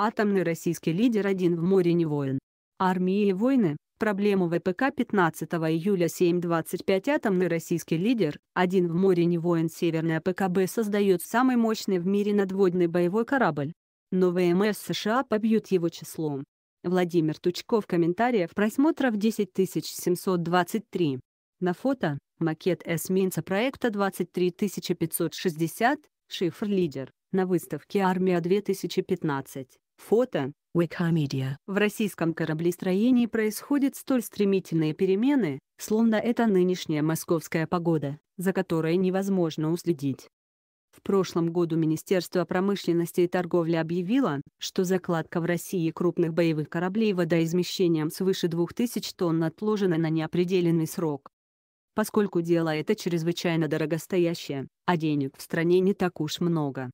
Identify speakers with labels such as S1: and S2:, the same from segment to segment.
S1: Атомный российский лидер один в море не воин. Армии и войны. Проблему ВПК 15 июля 7.25 атомный российский лидер, один в море не воин Северная ПКБ создает самый мощный в мире надводный боевой корабль. Но ВМС США побьют его числом. Владимир Тучков комментариев просмотров 10723. На фото – макет эсминца проекта 23560, шифр «Лидер» на выставке «Армия-2015». Фото. Wikimedia. В российском кораблестроении происходят столь стремительные перемены, словно это нынешняя московская погода, за которой невозможно уследить. В прошлом году Министерство промышленности и торговли объявило, что закладка в России крупных боевых кораблей водоизмещением свыше 2000 тонн отложена на неопределенный срок. Поскольку дело это чрезвычайно дорогостоящее, а денег в стране не так уж много.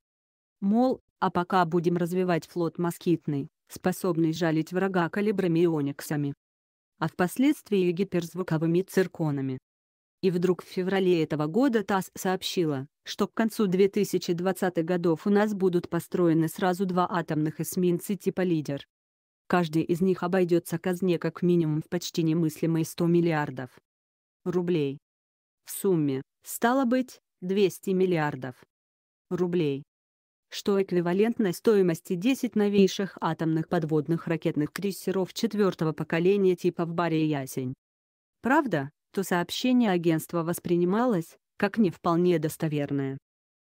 S1: Мол, а пока будем развивать флот москитный, способный жалить врага калибрами и ониксами. А впоследствии и гиперзвуковыми цирконами. И вдруг в феврале этого года ТАСС сообщила, что к концу 2020-х годов у нас будут построены сразу два атомных эсминца типа «Лидер». Каждый из них обойдется казне как минимум в почти немыслимые 100 миллиардов рублей. В сумме, стало быть, 200 миллиардов рублей что эквивалентно стоимости 10 новейших атомных подводных ракетных крейсеров четвертого поколения типа в баре «Ясень». Правда, то сообщение агентства воспринималось, как не вполне достоверное.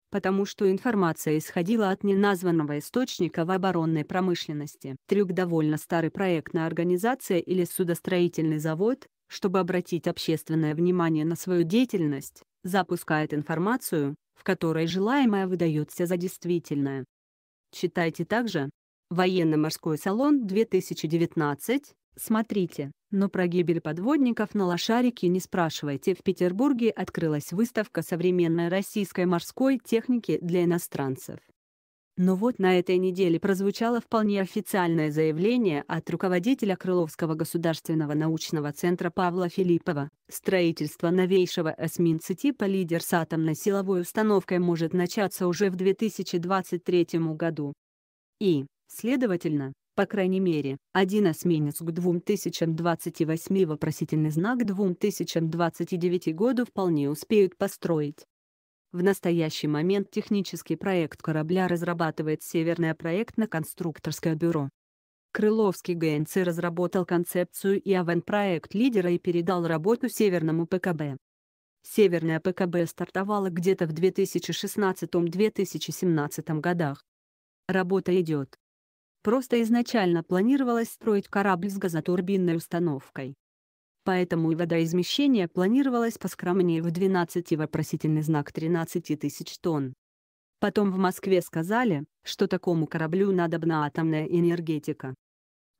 S1: Потому что информация исходила от неназванного источника в оборонной промышленности. Трюк довольно старый проектная организация или судостроительный завод, чтобы обратить общественное внимание на свою деятельность, запускает информацию, в которой желаемое выдается за действительное. Читайте также «Военно-морской салон 2019», смотрите, но про гибель подводников на лошарике не спрашивайте. В Петербурге открылась выставка современной российской морской техники для иностранцев. Но вот на этой неделе прозвучало вполне официальное заявление от руководителя Крыловского государственного научного центра Павла Филиппова. Строительство новейшего эсминца типа «Лидер» с атомно-силовой установкой может начаться уже в 2023 году. И, следовательно, по крайней мере, один эсминец к 2028 вопросительный знак 2029 году вполне успеют построить. В настоящий момент технический проект корабля разрабатывает Северное проектно-конструкторское бюро. Крыловский ГНЦ разработал концепцию и АВН Проект лидера и передал работу Северному ПКБ. Северное ПКБ стартовало где-то в 2016-2017 годах. Работа идет. Просто изначально планировалось строить корабль с газотурбинной установкой поэтому и водоизмещение планировалось поскромнее в 12 и вопросительный знак 13 тысяч тонн. Потом в Москве сказали, что такому кораблю надобна атомная энергетика.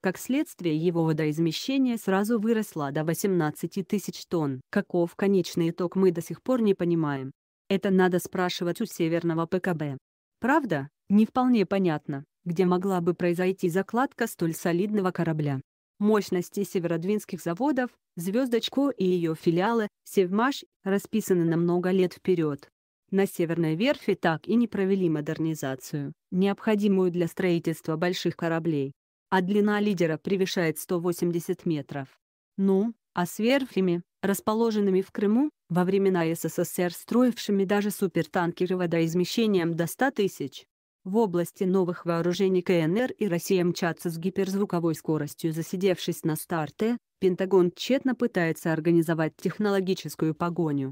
S1: Как следствие его водоизмещение сразу выросло до 18 тысяч тонн. Каков конечный итог мы до сих пор не понимаем. Это надо спрашивать у северного ПКБ. Правда, не вполне понятно, где могла бы произойти закладка столь солидного корабля. Мощности северодвинских заводов, «Звездочку» и ее филиалы «Севмаш» расписаны на много лет вперед. На Северной верфи так и не провели модернизацию, необходимую для строительства больших кораблей, а длина лидера превышает 180 метров. Ну, а с верфями, расположенными в Крыму, во времена СССР строившими даже супертанкеры водоизмещением до 100 тысяч, в области новых вооружений КНР и Россия мчатся с гиперзвуковой скоростью засидевшись на старте, Пентагон тщетно пытается организовать технологическую погоню.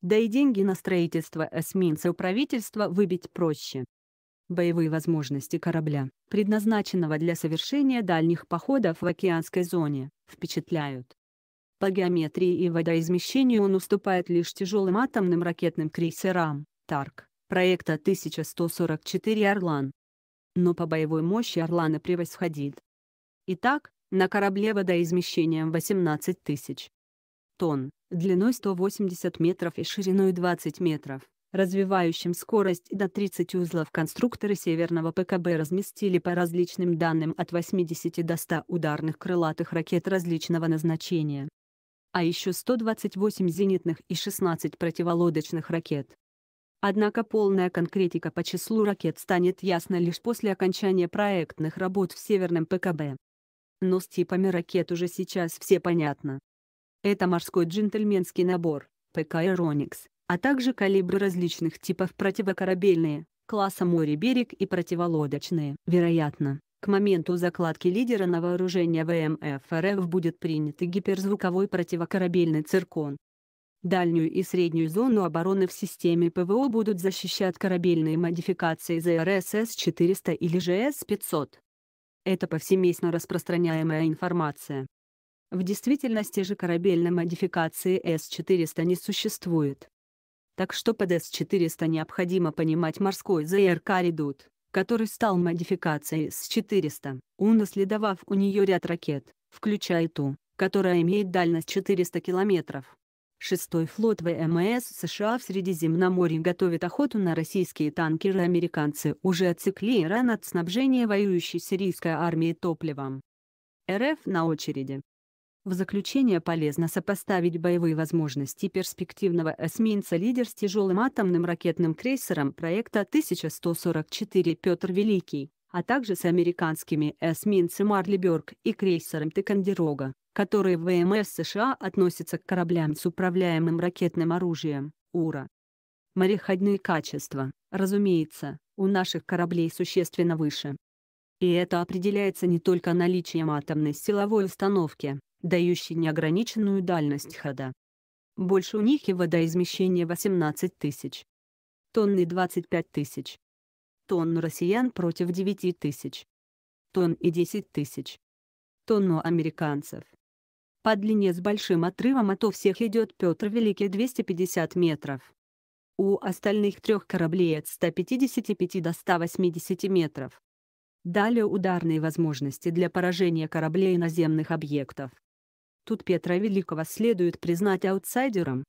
S1: Да и деньги на строительство эсминца у правительства выбить проще. Боевые возможности корабля, предназначенного для совершения дальних походов в океанской зоне, впечатляют. По геометрии и водоизмещению он уступает лишь тяжелым атомным ракетным крейсерам «Тарк» проекта 1144 «Орлан». Но по боевой мощи «Орлана» превосходит. Итак, на корабле водоизмещением 18 тысяч тонн, длиной 180 метров и шириной 20 метров, развивающим скорость до 30 узлов конструкторы Северного ПКБ разместили по различным данным от 80 до 100 ударных крылатых ракет различного назначения. А еще 128 зенитных и 16 противолодочных ракет. Однако полная конкретика по числу ракет станет ясна лишь после окончания проектных работ в Северном ПКБ. Но с типами ракет уже сейчас все понятно. Это морской джентльменский набор, ПК «Ироникс», а также калибры различных типов противокорабельные, класса море-берег и противолодочные. Вероятно, к моменту закладки лидера на вооружение ВМФ РФ будет принят и гиперзвуковой противокорабельный циркон дальнюю и среднюю зону обороны в системе ПВО будут защищать корабельные модификации ЗРС С 400 или же С-500. Это повсеместно распространяемая информация. В действительности же корабельной модификации С-400 не существует. Так что под С-400 необходимо понимать морской ЗРК «Редут», который стал модификацией С-400, унаследовав у нее ряд ракет, включая ту, которая имеет дальность 400 километров. Шестой флот ВМС США в Средиземноморье готовит охоту на российские танкеры. Американцы уже отсекли Иран от снабжения воюющей сирийской армии топливом. РФ на очереди. В заключение полезно сопоставить боевые возможности перспективного эсминца «Лидер» с тяжелым атомным ракетным крейсером проекта 1144 «Петр Великий», а также с американскими эсминцем Бёрк» и крейсером «Тикандерога» которые в ВМФ США относятся к кораблям с управляемым ракетным оружием, УРА. Мореходные качества, разумеется, у наших кораблей существенно выше. И это определяется не только наличием атомной силовой установки, дающей неограниченную дальность хода. Больше у них и водоизмещение 18 тысяч. Тонны 25 тысяч. Тонну россиян против 9 тысяч. Тонн и 10 тысяч. Тонну американцев. По длине с большим отрывом ото всех идет Петр Великий 250 метров. У остальных трех кораблей от 155 до 180 метров. Далее ударные возможности для поражения кораблей и наземных объектов. Тут Петра Великого следует признать аутсайдером,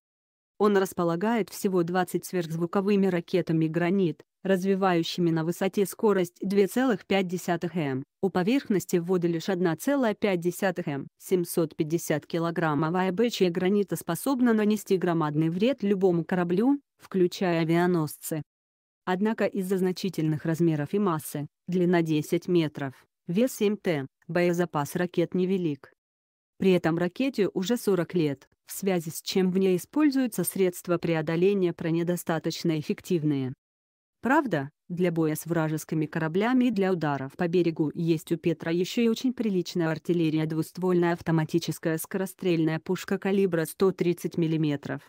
S1: он располагает всего 20 сверхзвуковыми ракетами «Гранит», развивающими на высоте скорость 2,5 м, у поверхности ввода лишь 1,5 м. 750 килограммовая бычья гранита способна нанести громадный вред любому кораблю, включая авианосцы. Однако из-за значительных размеров и массы, длина 10 метров, вес 7 т, боезапас ракет невелик. При этом ракете уже 40 лет, в связи с чем в ней используются средства преодоления про недостаточно эффективные. Правда, для боя с вражескими кораблями и для ударов по берегу есть у Петра еще и очень приличная артиллерия двуствольная автоматическая скорострельная пушка калибра 130 мм.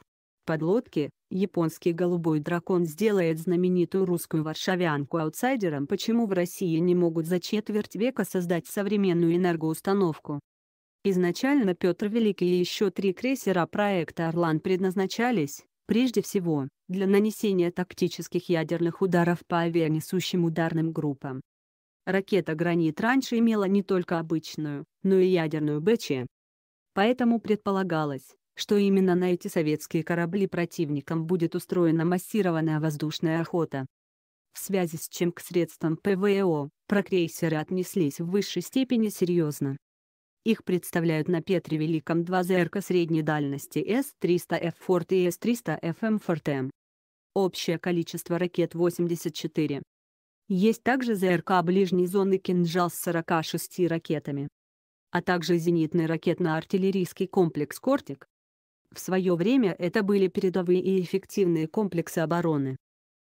S1: Подлодки, японский «Голубой дракон» сделает знаменитую русскую варшавянку аутсайдером почему в России не могут за четверть века создать современную энергоустановку. Изначально Петр Великий и еще три крейсера проекта «Орлан» предназначались, прежде всего, для нанесения тактических ядерных ударов по авианесущим ударным группам. Ракета «Гранит» раньше имела не только обычную, но и ядерную БЧ. Поэтому предполагалось, что именно на эти советские корабли противникам будет устроена массированная воздушная охота. В связи с чем к средствам ПВО, прокрейсеры отнеслись в высшей степени серьезно. Их представляют на Петре Великом два ЗРК средней дальности С-300F Форт и С-300FM Фортем. Общее количество ракет 84. Есть также ЗРК ближней зоны «Кинжал» с 46 ракетами. А также зенитный ракетно-артиллерийский комплекс «Кортик». В свое время это были передовые и эффективные комплексы обороны.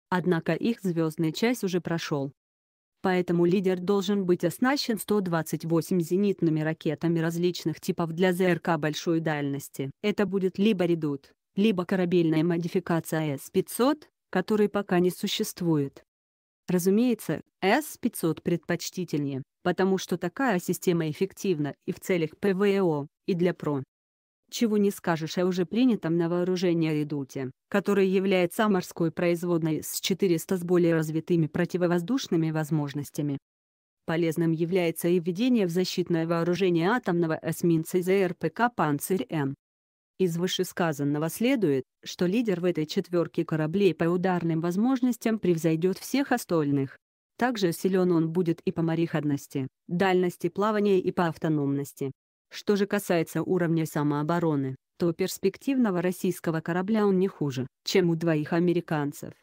S1: Однако их звездная часть уже прошел. Поэтому лидер должен быть оснащен 128 зенитными ракетами различных типов для ЗРК большой дальности. Это будет либо редут, либо корабельная модификация С-500, которой пока не существует. Разумеется, С-500 предпочтительнее, потому что такая система эффективна и в целях ПВО, и для ПРО. Чего не скажешь о а уже принятом на вооружение редуте, который является морской производной с 400 с более развитыми противовоздушными возможностями. Полезным является и введение в защитное вооружение атомного эсминца из РПК «Панцирь-М». Из вышесказанного следует, что лидер в этой четверке кораблей по ударным возможностям превзойдет всех остальных. Также силен он будет и по мореходности, дальности плавания и по автономности. Что же касается уровня самообороны, то перспективного российского корабля он не хуже, чем у двоих американцев.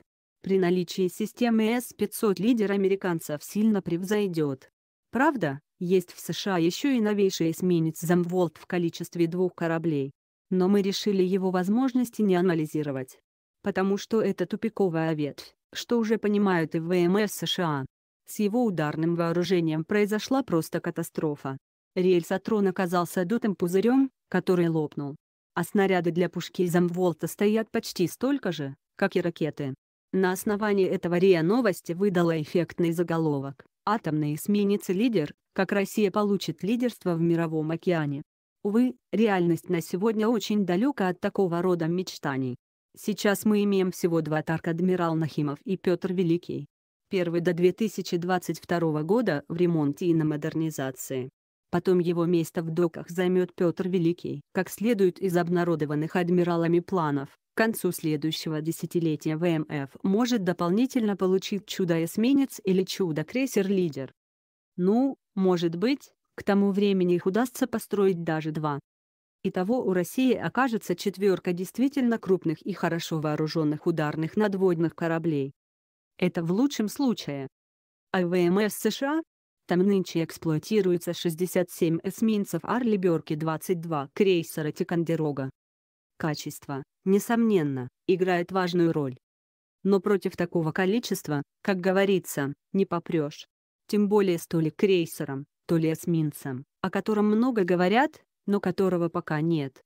S1: При наличии системы С-500 лидер американцев сильно превзойдет. Правда, есть в США еще и новейший эсминец «Замволт» в количестве двух кораблей. Но мы решили его возможности не анализировать. Потому что это тупиковая ветвь, что уже понимают и ВМС США. С его ударным вооружением произошла просто катастрофа. Рельсотрон оказался дутым пузырем, который лопнул. А снаряды для пушки Замволта стоят почти столько же, как и ракеты. На основании этого РИА новости выдала эффектный заголовок "Атомные эсминец лидер, как Россия получит лидерство в мировом океане». Увы, реальность на сегодня очень далека от такого рода мечтаний. Сейчас мы имеем всего два тарка адмирал Нахимов и Петр Великий. Первый до 2022 года в ремонте и на модернизации, Потом его место в доках займет Петр Великий. Как следует из обнародованных адмиралами планов, к концу следующего десятилетия ВМФ может дополнительно получить чудо-эсминец или чудо-крейсер-лидер. Ну, может быть, к тому времени их удастся построить даже два. Итого у России окажется четверка действительно крупных и хорошо вооруженных ударных надводных кораблей. Это в лучшем случае. А ВМС США, там нынче эксплуатируется 67 эсминцев Арлиберки-22 крейсера Тикандерога. Качество, несомненно, играет важную роль. Но против такого количества, как говорится, не попрешь. Тем более с то ли крейсером, то ли эсминцем, о котором много говорят, но которого пока нет.